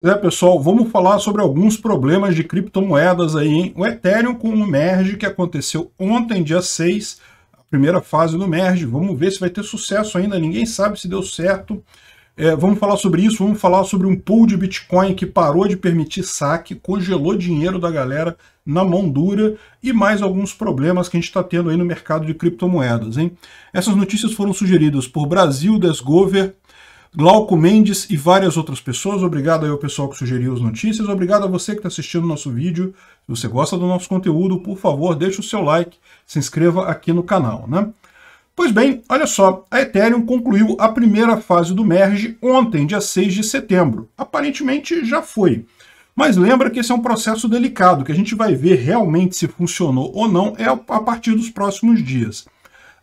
É, pessoal, vamos falar sobre alguns problemas de criptomoedas aí, hein? O Ethereum com o merge que aconteceu ontem, dia 6, a primeira fase do merge. Vamos ver se vai ter sucesso ainda, ninguém sabe se deu certo. É, vamos falar sobre isso, vamos falar sobre um pool de Bitcoin que parou de permitir saque, congelou dinheiro da galera na mão dura e mais alguns problemas que a gente está tendo aí no mercado de criptomoedas, hein? Essas notícias foram sugeridas por Brasil Desgover, Glauco Mendes e várias outras pessoas. Obrigado aí ao pessoal que sugeriu as notícias. Obrigado a você que está assistindo o nosso vídeo. Se você gosta do nosso conteúdo, por favor, deixe o seu like, se inscreva aqui no canal, né? Pois bem, olha só, a Ethereum concluiu a primeira fase do merge ontem, dia 6 de setembro. Aparentemente já foi. Mas lembra que esse é um processo delicado, que a gente vai ver realmente se funcionou ou não é a partir dos próximos dias.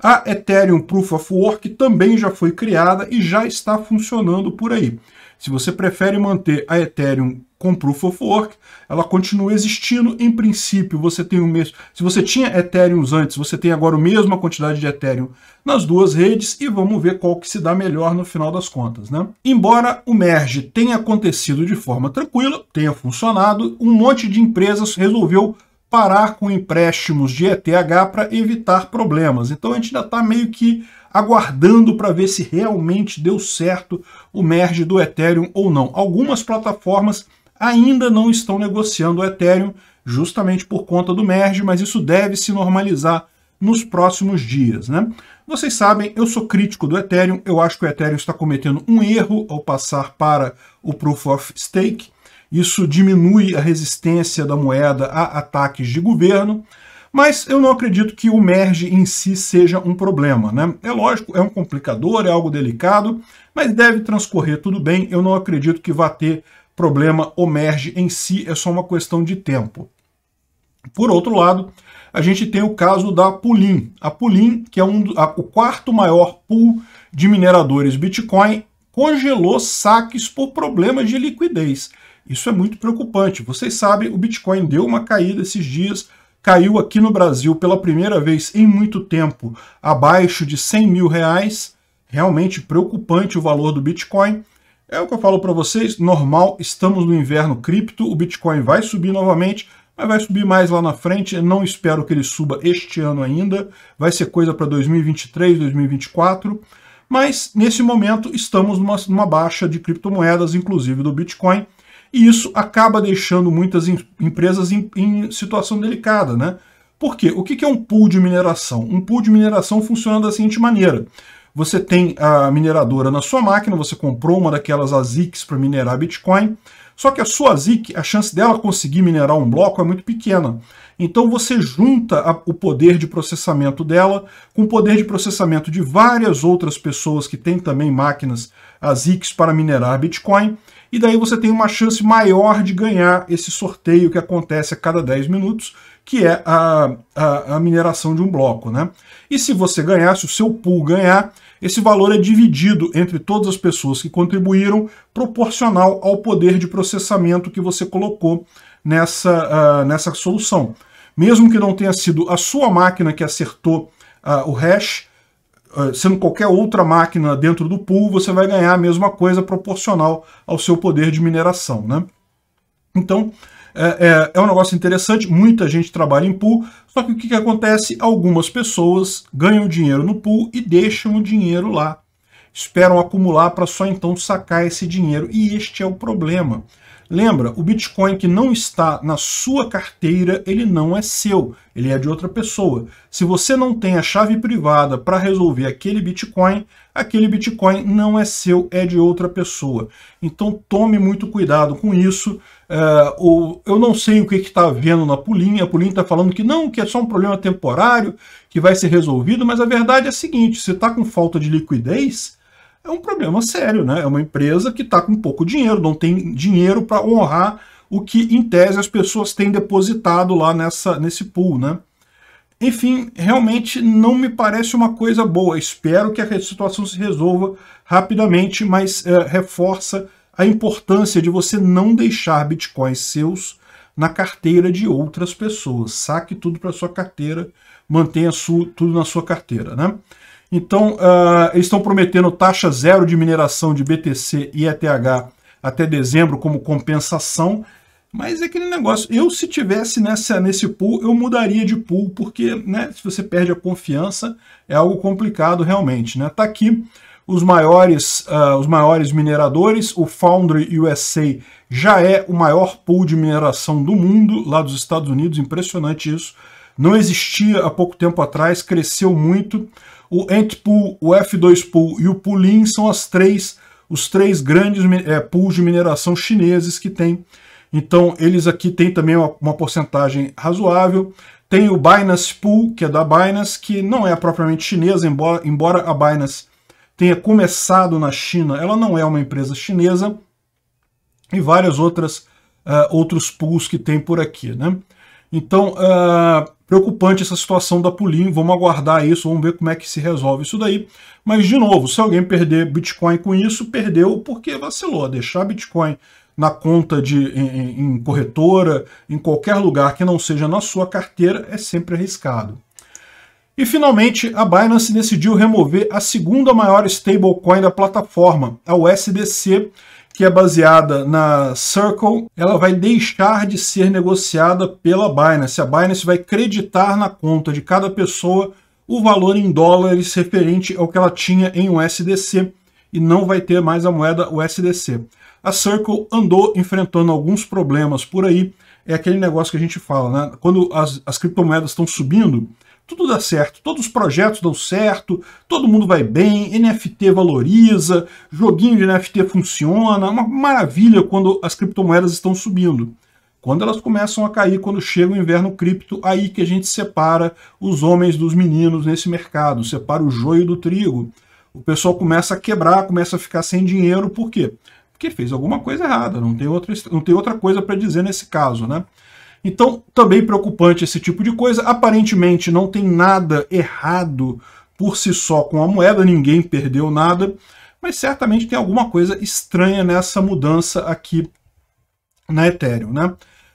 A Ethereum Proof of Work também já foi criada e já está funcionando por aí. Se você prefere manter a Ethereum com Proof of Work, ela continua existindo. Em princípio, você tem o mesmo. Se você tinha Ethereum antes, você tem agora a mesma quantidade de Ethereum nas duas redes e vamos ver qual que se dá melhor no final das contas, né? Embora o merge tenha acontecido de forma tranquila, tenha funcionado, um monte de empresas resolveu parar com empréstimos de ETH para evitar problemas. Então a gente ainda está meio que aguardando para ver se realmente deu certo o merge do Ethereum ou não. Algumas plataformas ainda não estão negociando o Ethereum justamente por conta do merge, mas isso deve se normalizar nos próximos dias. Né? Vocês sabem, eu sou crítico do Ethereum, eu acho que o Ethereum está cometendo um erro ao passar para o Proof of Stake, isso diminui a resistência da moeda a ataques de governo, mas eu não acredito que o merge em si seja um problema. Né? É lógico, é um complicador, é algo delicado, mas deve transcorrer tudo bem. Eu não acredito que vá ter problema o merge em si, é só uma questão de tempo. Por outro lado, a gente tem o caso da Pulin. A Pulin, que é um, a, o quarto maior pool de mineradores Bitcoin, congelou saques por problemas de liquidez. Isso é muito preocupante. Vocês sabem, o Bitcoin deu uma caída esses dias, caiu aqui no Brasil pela primeira vez em muito tempo abaixo de 100 mil reais. Realmente preocupante o valor do Bitcoin. É o que eu falo para vocês, normal, estamos no inverno cripto, o Bitcoin vai subir novamente, mas vai subir mais lá na frente, não espero que ele suba este ano ainda, vai ser coisa para 2023, 2024, mas nesse momento estamos numa, numa baixa de criptomoedas, inclusive do Bitcoin, e isso acaba deixando muitas empresas em, em situação delicada, né? Por quê? O que é um pool de mineração? Um pool de mineração funciona da seguinte maneira. Você tem a mineradora na sua máquina, você comprou uma daquelas ASICs para minerar Bitcoin, só que a sua ASIC, a chance dela conseguir minerar um bloco é muito pequena. Então você junta a, o poder de processamento dela com o poder de processamento de várias outras pessoas que têm também máquinas ASICs para minerar Bitcoin, e daí você tem uma chance maior de ganhar esse sorteio que acontece a cada 10 minutos, que é a, a, a mineração de um bloco. Né? E se você ganhar, se o seu pool ganhar, esse valor é dividido entre todas as pessoas que contribuíram, proporcional ao poder de processamento que você colocou nessa, uh, nessa solução. Mesmo que não tenha sido a sua máquina que acertou uh, o hash, ah, sendo qualquer outra máquina dentro do pool, você vai ganhar a mesma coisa proporcional ao seu poder de mineração. Né? Então, é, é, é, um negócio interessante, muita gente trabalha em pool, só que o que, que acontece? Algumas pessoas ganham dinheiro no pool e deixam o dinheiro lá. Esperam acumular para só então sacar esse dinheiro. E este é o problema. Lembra, o Bitcoin que não está na sua carteira, ele não é seu, ele é de outra pessoa. Se você não tem a chave privada para resolver aquele Bitcoin, aquele Bitcoin não é seu, é de outra pessoa. Então tome muito cuidado com isso. É, Ou eu não sei o que está havendo na Pulinha, a Pulinha está falando que não, que é só um problema temporário, que vai ser resolvido, mas a verdade é a seguinte, você está com falta de liquidez, é um problema sério, né? É uma empresa que está com pouco dinheiro, não tem dinheiro para honrar o que, em tese, as pessoas têm depositado lá nessa, nesse pool, né? Enfim, realmente não me parece uma coisa boa. Espero que a situação se resolva rapidamente, mas é, reforça a importância de você não deixar bitcoins seus na carteira de outras pessoas. Saque tudo para sua carteira, mantenha tudo na sua carteira, né? Então, uh, eles estão prometendo taxa zero de mineração de BTC e ETH até dezembro como compensação. Mas é aquele negócio, eu se tivesse nessa, nesse pool, eu mudaria de pool, porque né, se você perde a confiança, é algo complicado realmente. Né? Tá aqui os maiores, uh, os maiores mineradores, o Foundry USA já é o maior pool de mineração do mundo, lá dos Estados Unidos, impressionante isso não existia há pouco tempo atrás, cresceu muito. O Antpool, o F2 Pool e o Poolin são as três, os três grandes é, pools de mineração chineses que tem. Então, eles aqui têm também uma, uma porcentagem razoável. Tem o Binance Pool, que é da Binance, que não é propriamente chinesa, embora, embora a Binance tenha começado na China, ela não é uma empresa chinesa, e várias outras uh, outros pools que tem por aqui. Né? Então, uh, preocupante essa situação da Pulim, vamos aguardar isso, vamos ver como é que se resolve isso daí. Mas, de novo, se alguém perder Bitcoin com isso, perdeu porque vacilou. Deixar Bitcoin na conta de em, em corretora, em qualquer lugar que não seja na sua carteira, é sempre arriscado. E finalmente, a Binance decidiu remover a segunda maior stablecoin da plataforma, a USDC, que é baseada na Circle. Ela vai deixar de ser negociada pela Binance. A Binance vai creditar na conta de cada pessoa o valor em dólares referente ao que ela tinha em USDC e não vai ter mais a moeda USDC. A Circle andou enfrentando alguns problemas por aí. É aquele negócio que a gente fala, né? Quando as, as criptomoedas estão subindo, tudo dá certo, todos os projetos dão certo, todo mundo vai bem, NFT valoriza, joguinho de NFT funciona, uma maravilha quando as criptomoedas estão subindo. Quando elas começam a cair, quando chega o inverno cripto, aí que a gente separa os homens dos meninos nesse mercado, separa o joio do trigo. O pessoal começa a quebrar, começa a ficar sem dinheiro, por quê? Porque fez alguma coisa errada, não tem outra, não tem outra coisa para dizer nesse caso, né? Então, também preocupante esse tipo de coisa. Aparentemente, não tem nada errado por si só com a moeda, ninguém perdeu nada, mas certamente tem alguma coisa estranha nessa mudança aqui na Ethereum, né?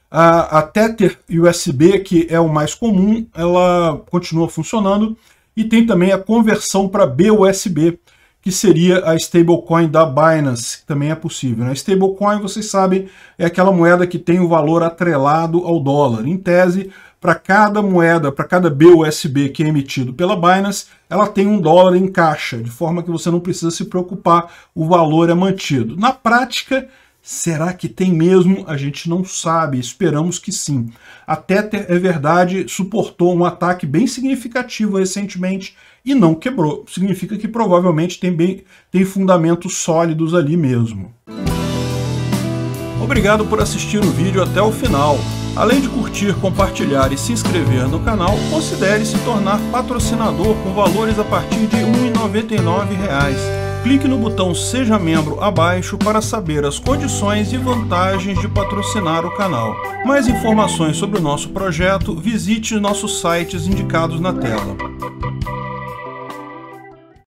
A, a Tether USB, que é o mais comum, ela continua funcionando, e tem também a conversão para BUSB, que seria a stablecoin da Binance, que também é possível. Né? A stablecoin, vocês sabem, é aquela moeda que tem o valor atrelado ao dólar. Em tese, para cada moeda, para cada BUSB que é emitido pela Binance, ela tem um dólar em caixa, de forma que você não precisa se preocupar, o valor é mantido. Na prática, será que tem mesmo? A gente não sabe, esperamos que sim. A Tether, é verdade, suportou um ataque bem significativo recentemente, e não quebrou. Significa que provavelmente tem, bem, tem fundamentos sólidos ali mesmo. Obrigado por assistir o vídeo até o final. Além de curtir, compartilhar e se inscrever no canal, considere se tornar patrocinador com valores a partir de R$ 1,99 clique no botão Seja Membro abaixo para saber as condições e vantagens de patrocinar o canal. Mais informações sobre o nosso projeto, visite nossos sites indicados na tela.